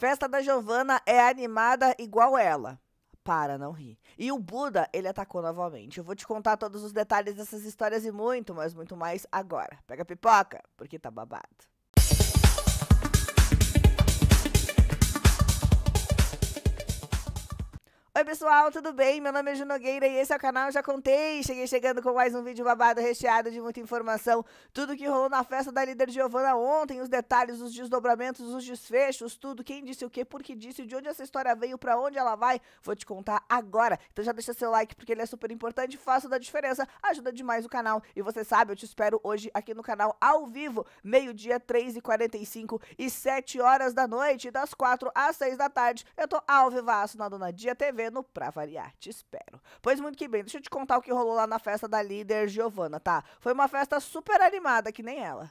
festa da Giovana é animada igual ela. Para, não ri. E o Buda, ele atacou novamente. Eu vou te contar todos os detalhes dessas histórias e muito, mas muito mais agora. Pega a pipoca, porque tá babado. Oi pessoal, tudo bem? Meu nome é Juno Nogueira e esse é o canal Já Contei. Cheguei chegando com mais um vídeo babado recheado de muita informação. Tudo que rolou na festa da líder Giovana ontem, os detalhes, os desdobramentos, os desfechos, tudo. Quem disse o quê, por que disse, de onde essa história veio, para onde ela vai, vou te contar agora. Então já deixa seu like porque ele é super importante, faça da diferença, ajuda demais o canal. E você sabe, eu te espero hoje aqui no canal ao vivo, meio-dia, 3h45 e 7 horas da noite, das 4 às 6 da tarde. Eu tô ao vivaço na Dona Dia TV terreno pra variar, te espero. Pois muito que bem, deixa eu te contar o que rolou lá na festa da líder Giovana, tá? Foi uma festa super animada, que nem ela.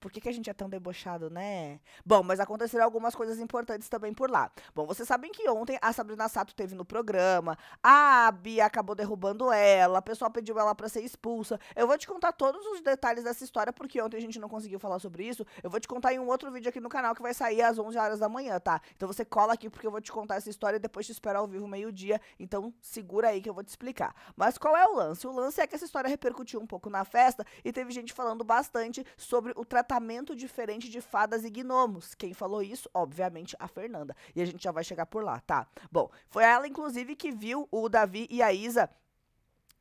Por que, que a gente é tão debochado, né? Bom, mas aconteceram algumas coisas importantes também por lá. Bom, vocês sabem que ontem a Sabrina Sato teve no programa, a Bia acabou derrubando ela, a pessoa pediu ela para ser expulsa. Eu vou te contar todos os detalhes dessa história, porque ontem a gente não conseguiu falar sobre isso. Eu vou te contar em um outro vídeo aqui no canal que vai sair às 11 horas da manhã, tá? Então você cola aqui porque eu vou te contar essa história e depois te espero ao vivo meio-dia. Então segura aí que eu vou te explicar. Mas qual é o lance? O lance é que essa história repercutiu um pouco na festa e teve gente falando bastante sobre o tratamento tratamento diferente de fadas e gnomos. Quem falou isso? Obviamente a Fernanda. E a gente já vai chegar por lá, tá? Bom, foi ela, inclusive, que viu o Davi e a Isa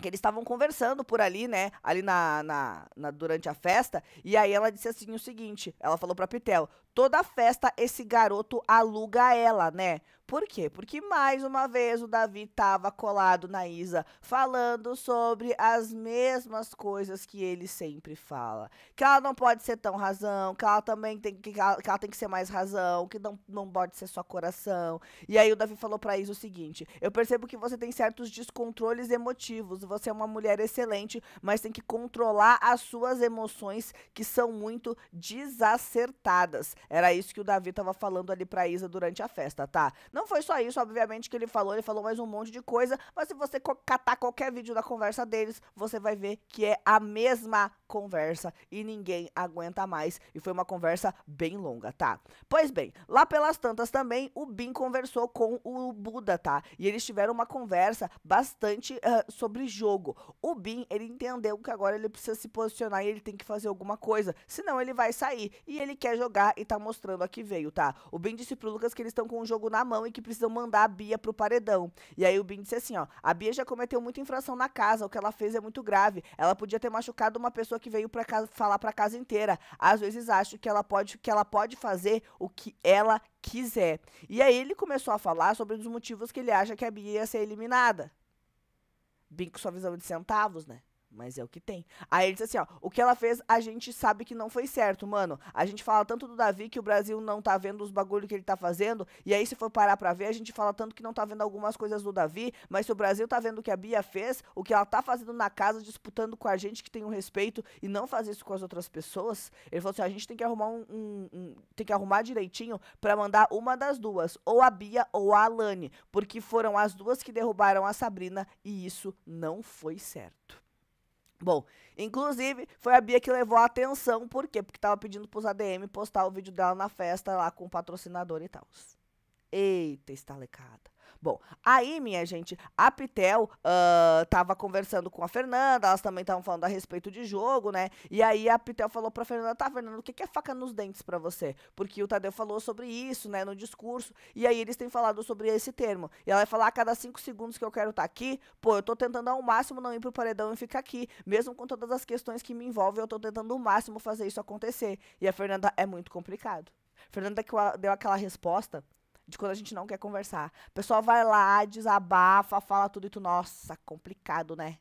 que eles estavam conversando por ali, né? Ali na, na, na, durante a festa. E aí ela disse assim o seguinte: ela falou pra Pitel: Toda festa esse garoto aluga ela, né? Por quê? Porque mais uma vez o Davi estava colado na Isa, falando sobre as mesmas coisas que ele sempre fala. Que ela não pode ser tão razão, que ela também tem que, que, ela, que ela tem que ser mais razão, que não, não pode ser só coração. E aí o Davi falou para Isa o seguinte: Eu percebo que você tem certos descontroles emotivos, você é uma mulher excelente, mas tem que controlar as suas emoções que são muito desacertadas. Era isso que o Davi estava falando ali pra Isa durante a festa, tá? Não foi só isso, obviamente, que ele falou, ele falou mais um monte de coisa, mas se você catar qualquer vídeo da conversa deles, você vai ver que é a mesma conversa e ninguém aguenta mais. E foi uma conversa bem longa, tá? Pois bem, lá pelas tantas também, o Bin conversou com o Buda, tá? E eles tiveram uma conversa bastante uh, sobre jogo. O Bin, ele entendeu que agora ele precisa se posicionar e ele tem que fazer alguma coisa, senão ele vai sair. E ele quer jogar e tá mostrando aqui veio, tá? O Ben disse pro Lucas que eles estão com o jogo na mão e que precisam mandar a Bia pro paredão. E aí o Ben disse é assim, ó, a Bia já cometeu muita infração na casa, o que ela fez é muito grave. Ela podia ter machucado uma pessoa que veio para casa, falar pra casa inteira. Às vezes acho que ela pode que ela pode fazer o que ela quiser. E aí ele começou a falar sobre os motivos que ele acha que a Bia ia ser eliminada. Bem com sua visão de centavos, né? Mas é o que tem. Aí ele disse assim, ó, o que ela fez, a gente sabe que não foi certo, mano. A gente fala tanto do Davi que o Brasil não tá vendo os bagulho que ele tá fazendo, e aí se for parar pra ver, a gente fala tanto que não tá vendo algumas coisas do Davi, mas se o Brasil tá vendo o que a Bia fez, o que ela tá fazendo na casa, disputando com a gente que tem um respeito, e não fazer isso com as outras pessoas, ele falou assim, a gente tem que arrumar um, um, um tem que arrumar direitinho para mandar uma das duas, ou a Bia ou a Alane, porque foram as duas que derrubaram a Sabrina, e isso não foi certo. Bom, inclusive foi a Bia que levou a atenção, por quê? Porque tava pedindo pros ADM postar o vídeo dela na festa lá com o patrocinador e tal. Eita, estalecada. Bom, aí, minha gente, a Pitel uh, tava conversando com a Fernanda, elas também estavam falando a respeito de jogo, né? E aí a Pitel falou pra Fernanda, tá, Fernanda, o que, é faca nos dentes para você? Porque o Tadeu falou sobre isso, né, no discurso, e aí eles têm falado sobre esse termo. E ela vai falar, a cada cinco segundos que eu quero estar tá aqui, pô, eu tô tentando ao máximo não ir pro paredão e ficar aqui. Mesmo com todas as questões que me envolvem, eu tô tentando ao máximo fazer isso acontecer. E a Fernanda é muito complicado. Fernanda deu aquela resposta de quando a gente não quer conversar. O pessoal vai lá, desabafa, fala tudo e tu, nossa, complicado, né?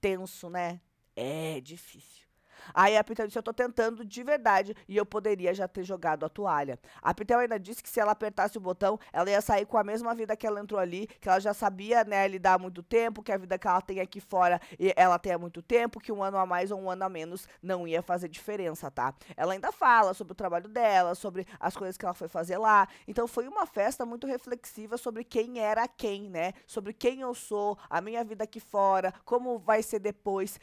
Tenso, né? É difícil. Aí a Pitel disse: Eu tô tentando de verdade e eu poderia já ter jogado a toalha. A Pitel ainda disse que se ela apertasse o botão, ela ia sair com a mesma vida que ela entrou ali, que ela já sabia, né, lidar há muito tempo, que a vida que ela tem aqui fora ela tem há muito tempo, que um ano a mais ou um ano a menos não ia fazer diferença, tá? Ela ainda fala sobre o trabalho dela, sobre as coisas que ela foi fazer lá. Então foi uma festa muito reflexiva sobre quem era quem, né? Sobre quem eu sou, a minha vida aqui fora, como vai ser depois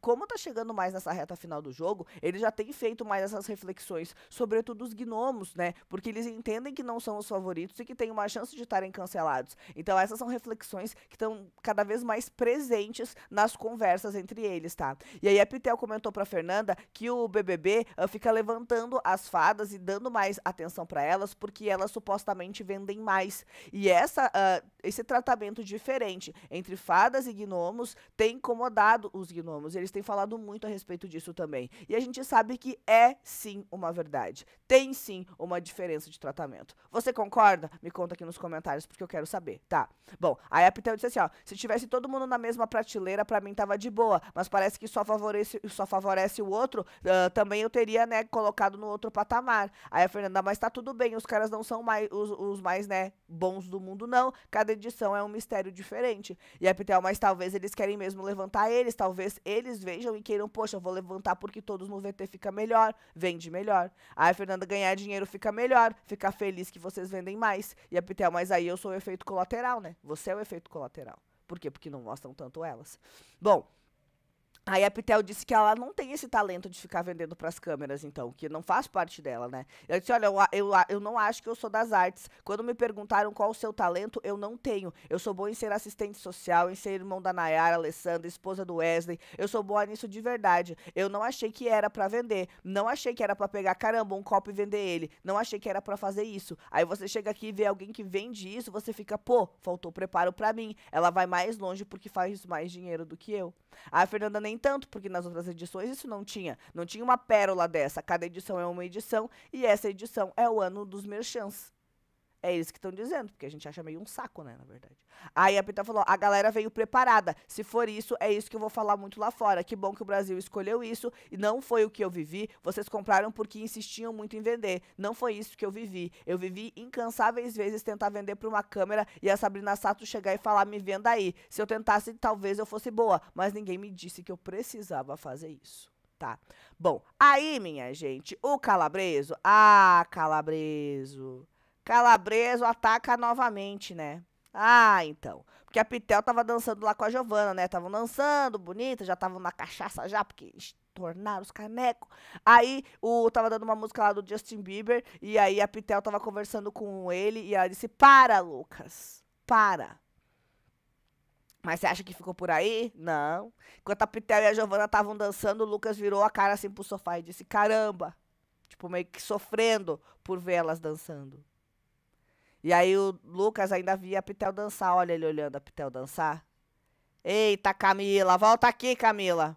como tá chegando mais nessa reta final do jogo, eles já têm feito mais essas reflexões, sobretudo os gnomos, né? Porque eles entendem que não são os favoritos e que tem uma chance de estarem cancelados. Então essas são reflexões que estão cada vez mais presentes nas conversas entre eles, tá? E aí a Pitel comentou para Fernanda que o BBB uh, ah, fica levantando as fadas e dando mais atenção para elas porque elas supostamente vendem mais. E essa uh, esse tratamento diferente entre fadas e gnomos tem incomodado os gnomos. Eles eles têm falado muito a respeito disso também. E a gente sabe que é sim uma verdade. Tem sim uma diferença de tratamento. Você concorda? Me conta aqui nos comentários porque eu quero saber, tá? Bom, a Epitel disse assim, ó, se tivesse todo mundo na mesma prateleira, para mim tava de boa, mas parece que só favorece, só favorece o outro, uh, também eu teria, né, colocado no outro patamar. Aí a Fernanda, mas tá tudo bem, os caras não são mais os, os mais, né, bons do mundo não. Cada edição é um mistério diferente. E a Aptel, mas talvez eles querem mesmo levantar eles, talvez eles eles vejam e queiram, poxa, vou levantar porque todos no VT fica melhor, vende melhor. Aí a Fernanda ganhar dinheiro fica melhor, ficar feliz que vocês vendem mais. E a Pitel, mas aí eu sou o efeito colateral, né? Você é o efeito colateral. Por quê? Porque não mostram tanto elas. Bom, Aí a Pitel disse que ela não tem esse talento de ficar vendendo para as câmeras, então, que não faz parte dela, né? Eu disse: olha, eu, eu, eu não acho que eu sou das artes. Quando me perguntaram qual o seu talento, eu não tenho. Eu sou boa em ser assistente social, em ser irmão da Nayara, Alessandra, esposa do Wesley. Eu sou boa nisso de verdade. Eu não achei que era para vender. Não achei que era para pegar, caramba, um copo e vender ele. Não achei que era para fazer isso. Aí você chega aqui e vê alguém que vende isso, você fica, pô, faltou preparo para mim. Ela vai mais longe porque faz mais dinheiro do que eu. A Fernanda nem tanto, porque nas outras edições isso não tinha. Não tinha uma pérola dessa. Cada edição é uma edição e essa edição é o ano dos merchants. É eles que estão dizendo, porque a gente acha meio um saco, né, na verdade. Aí a Pita falou: a galera veio preparada. Se for isso, é isso que eu vou falar muito lá fora. Que bom que o Brasil escolheu isso e não foi o que eu vivi. Vocês compraram porque insistiam muito em vender. Não foi isso que eu vivi. Eu vivi incansáveis vezes tentar vender para uma câmera e a Sabrina Sato chegar e falar: me venda aí. Se eu tentasse, talvez eu fosse boa, mas ninguém me disse que eu precisava fazer isso. Tá. Bom, aí, minha gente, o calabreso. Ah, calabreso. Calabreso ataca novamente, né? Ah, então. Porque a Pitel tava dançando lá com a Giovana, né? Tavam dançando, bonita, já estavam na cachaça já, porque tornar os canecos. Aí o tava dando uma música lá do Justin Bieber e aí a Pitel tava conversando com ele e ela disse: "Para, Lucas. Para." Mas você acha que ficou por aí? Não. Enquanto a Pitel e a Giovana estavam dançando, o Lucas virou a cara assim pro sofá e disse: "Caramba." Tipo meio que sofrendo por ver elas dançando. E aí o Lucas ainda via a Pitel dançar. Olha ele olhando a Pitel dançar. Eita, Camila, volta aqui, Camila.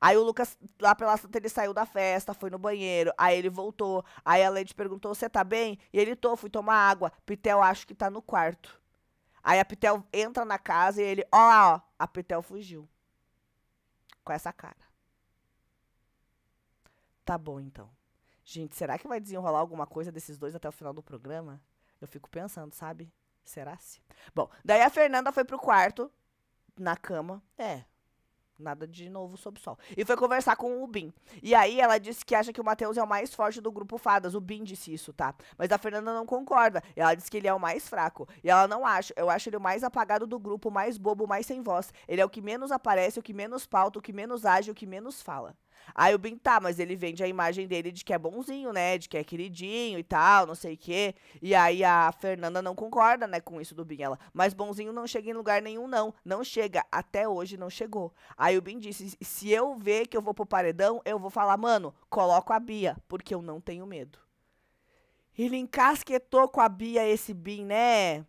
Aí o Lucas, lá pela Santa, ele saiu da festa, foi no banheiro, aí ele voltou. Aí a Lady perguntou, você tá bem? E ele, tô, fui tomar água. Pitel, acho que tá no quarto. Aí a Pitel entra na casa e ele, ó lá, ó. A Pitel fugiu. Com essa cara. Tá bom, então. Gente, será que vai desenrolar alguma coisa desses dois até o final do programa? Eu fico pensando, sabe? Será se? Bom, daí a Fernanda foi pro quarto, na cama. É, nada de novo sob o sol. E foi conversar com o Bin. E aí ela disse que acha que o Matheus é o mais forte do grupo Fadas. O Bin disse isso, tá? Mas a Fernanda não concorda. Ela disse que ele é o mais fraco. E ela não acha. Eu acho ele o mais apagado do grupo, o mais bobo, o mais sem voz. Ele é o que menos aparece, o que menos pauta, o que menos age, o que menos fala. Aí o Bin, tá, mas ele vende a imagem dele de que é bonzinho, né? De que é queridinho e tal, não sei o quê. E aí a Fernanda não concorda, né, com isso do Bin. Ela, mas bonzinho não chega em lugar nenhum, não. Não chega. Até hoje não chegou. Aí o Bin disse: se eu ver que eu vou pro paredão, eu vou falar, mano, coloco a Bia, porque eu não tenho medo. Ele encasquetou com a Bia esse Bin, né?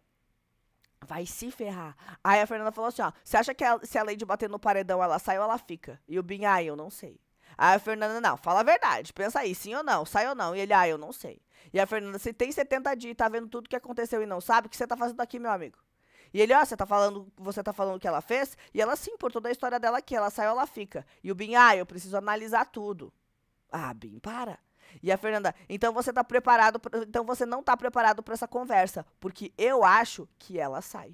Vai se ferrar. Aí a Fernanda falou assim: ó, você acha que a, se a Lady bater no paredão, ela sai ou ela fica? E o Bin, ah, eu não sei. Aí a Fernanda, não, fala a verdade, pensa aí, sim ou não, sai ou não. E ele, ah, eu não sei. E a Fernanda, você tem 70 dias e tá vendo tudo que aconteceu e não sabe, o que você tá fazendo aqui, meu amigo? E ele, ó, oh, você tá falando, você tá falando o que ela fez? E ela, sim, por toda a história dela aqui, ela saiu, ela fica. E o Bin, ah, eu preciso analisar tudo. Ah, Bin, para. E a Fernanda, então você tá preparado, pra, então você não tá preparado para essa conversa, porque eu acho que ela sai.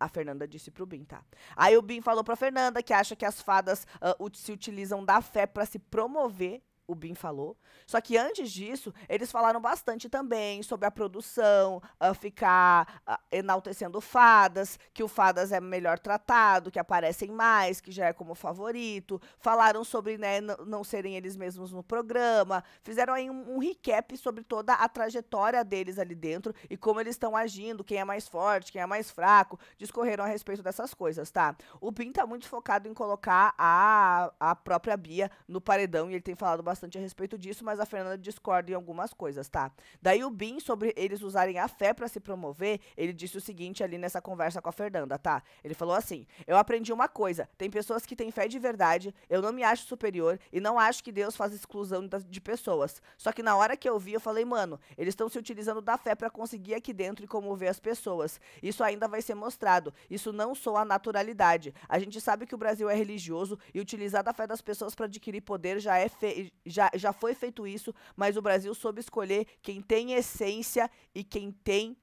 A Fernanda disse pro Bin, tá? Aí o Bin falou pra Fernanda que acha que as fadas uh, se utilizam da fé para se promover o Bin falou. Só que antes disso, eles falaram bastante também sobre a produção, a ah, ficar a, ah, enaltecendo fadas, que o fadas é melhor tratado, que aparecem mais, que já é como favorito. Falaram sobre né, não serem eles mesmos no programa. Fizeram aí um, um recap sobre toda a trajetória deles ali dentro e como eles estão agindo, quem é mais forte, quem é mais fraco. Discorreram a respeito dessas coisas, tá? O Bin tá muito focado em colocar a, a própria Bia no paredão e ele tem falado bastante bastante a respeito disso, mas a Fernanda discorda em algumas coisas, tá? Daí o Bin, sobre eles usarem a fé para se promover, ele disse o seguinte ali nessa conversa com a Fernanda, tá? Ele falou assim: Eu aprendi uma coisa, tem pessoas que têm fé de verdade, eu não me acho superior e não acho que Deus faz exclusão de pessoas. Só que na hora que eu vi, eu falei, mano, eles estão se utilizando da fé para conseguir aqui dentro e comover as pessoas. Isso ainda vai ser mostrado. Isso não a naturalidade. A gente sabe que o Brasil é religioso e utilizar da fé das pessoas para adquirir poder já é, já, já foi feito isso, mas o Brasil soube escolher quem tem essência e quem tem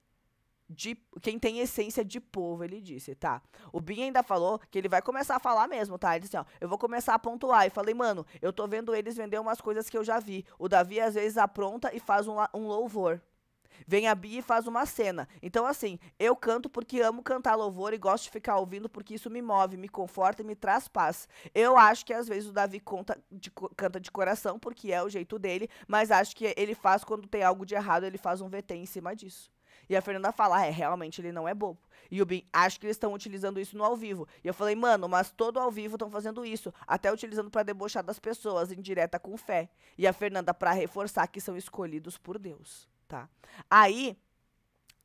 de quem tem essência de povo, ele disse, tá? O Bin ainda falou que ele vai começar a falar mesmo, tá? Ele disse, assim, ó, eu vou começar a pontuar. E falei, mano, eu tô vendo eles vender umas coisas que eu já vi. O Davi às vezes apronta e faz um, um louvor. Vem a Bia e faz uma cena. Então, assim, eu canto porque amo cantar louvor e gosto de ficar ouvindo porque isso me move, me conforta e me traz paz. Eu acho que às vezes o Davi conta de, canta de coração porque é o jeito dele, mas acho que ele faz quando tem algo de errado, ele faz um VT em cima disso. E a Fernanda fala, ah, é, realmente ele não é bobo. E o Bin, acho que eles estão utilizando isso no ao vivo. E eu falei, mano, mas todo ao vivo estão fazendo isso, até utilizando para debochar das pessoas, indireta com fé. E a Fernanda, para reforçar que são escolhidos por Deus tá? Aí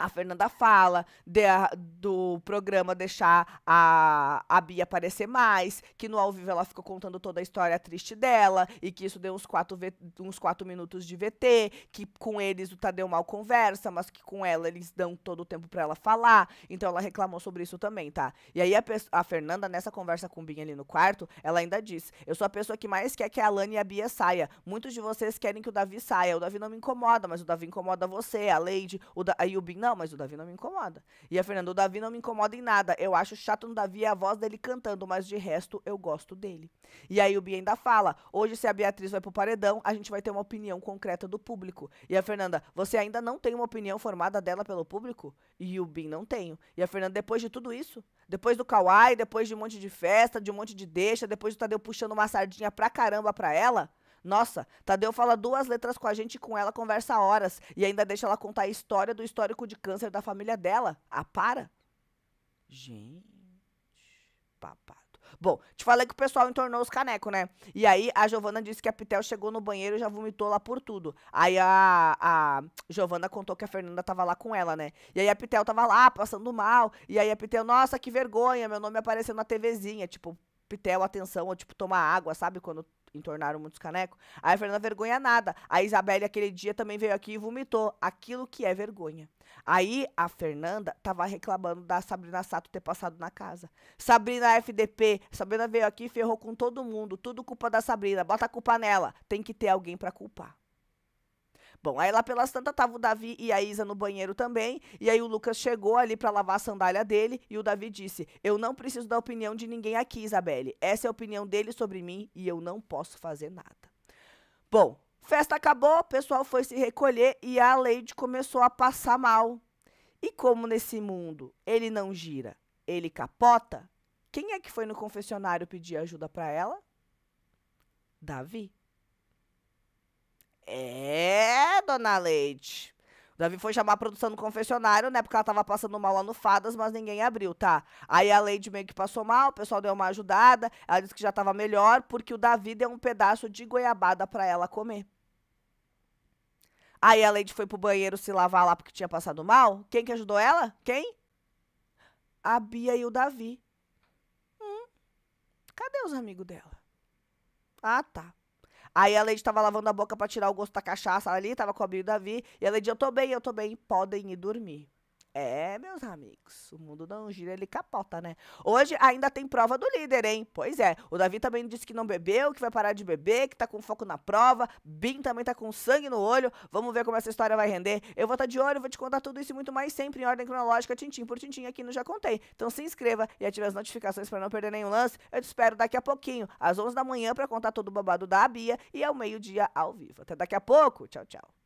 a Fernanda fala de, do programa deixar a, a Bia aparecer mais, que no ao vivo ela ficou contando toda a história triste dela e que isso deu uns quatro, uns quatro minutos de VT, que com eles o Tadeu mal conversa, mas que com ela eles dão todo o tempo para ela falar. Então ela reclamou sobre isso também, tá? E aí a, a Fernanda, nessa conversa com o Binha ali no quarto, ela ainda diz: Eu sou a pessoa que mais quer que a Alane e a Bia saia. Muitos de vocês querem que o Davi saia. O Davi não me incomoda, mas o Davi incomoda você, a Lady, o da aí o Bin não. Não, mas o Davi não me incomoda. E a Fernanda, o Davi não me incomoda em nada. Eu acho chato no Davi a voz dele cantando, mas de resto eu gosto dele. E aí o Bia ainda fala: hoje, se a Beatriz vai pro paredão, a gente vai ter uma opinião concreta do público. E a Fernanda, você ainda não tem uma opinião formada dela pelo público? E o Bim não tenho. E a Fernanda, depois de tudo isso, depois do Kawaii, depois de um monte de festa, de um monte de deixa, depois do Tadeu puxando uma sardinha pra caramba pra ela. Nossa, Tadeu fala duas letras com a gente e com ela conversa horas e ainda deixa ela contar a história do histórico de câncer da família dela. Ah, para! Gente, papado. Bom, te falei que o pessoal entornou os canecos, né? E aí a Giovana disse que a Pitel chegou no banheiro e já vomitou lá por tudo. Aí a, a Giovana contou que a Fernanda tava lá com ela, né? E aí a Pitel tava lá, passando mal. E aí a Pitel, nossa, que vergonha, meu nome apareceu na TVzinha. Tipo, Pitel, atenção, ou tipo, tomar água, sabe? Quando entornaram muitos canecos. Aí a Fernanda vergonha nada. A Isabelle aquele dia também veio aqui e vomitou. Aquilo que é vergonha. Aí a Fernanda tava reclamando da Sabrina Sato ter passado na casa. Sabrina é FDP, Sabrina veio aqui e ferrou com todo mundo. Tudo culpa da Sabrina. Bota a culpa nela. Tem que ter alguém para culpar. Bom, aí lá pelas tantas tava o Davi e a Isa no banheiro também, e aí o Lucas chegou ali para lavar a sandália dele e o Davi disse: "Eu não preciso da opinião de ninguém aqui, Isabelle. Essa é a opinião dele sobre mim e eu não posso fazer nada." Bom, festa acabou, o pessoal foi se recolher e a Lady começou a passar mal. E como nesse mundo ele não gira, ele capota, quem é que foi no confessionário pedir ajuda para ela? Davi. É, dona Leite. O Davi foi chamar a produção no confessionário, né? Porque ela tava passando mal lá no Fadas, mas ninguém abriu, tá? Aí a Leite meio que passou mal, o pessoal deu uma ajudada. Ela disse que já tava melhor, porque o Davi deu um pedaço de goiabada para ela comer. Aí a Leite foi pro banheiro se lavar lá porque tinha passado mal. Quem que ajudou ela? Quem? A Bia e o Davi. Hum, cadê os amigos dela? Ah, tá. Aí a Lady tava lavando a boca para tirar o gosto da cachaça ali, tava com a amigo e o Davi. E a Lady, eu tô bem, eu tô bem, podem ir dormir. É, meus amigos, o mundo não gira, ele capota, né? Hoje ainda tem prova do líder, hein? Pois é, o Davi também disse que não bebeu, que vai parar de beber, que tá com foco na prova, Bim também tá com sangue no olho, vamos ver como essa história vai render. Eu vou estar tá de olho, vou te contar tudo isso e muito mais sempre em ordem cronológica, tintim por tintim aqui no Já Contei. Então se inscreva e ative as notificações para não perder nenhum lance. Eu te espero daqui a pouquinho, às 11 da manhã, para contar todo o babado da Bia e ao meio-dia ao vivo. Até daqui a pouco, tchau, tchau.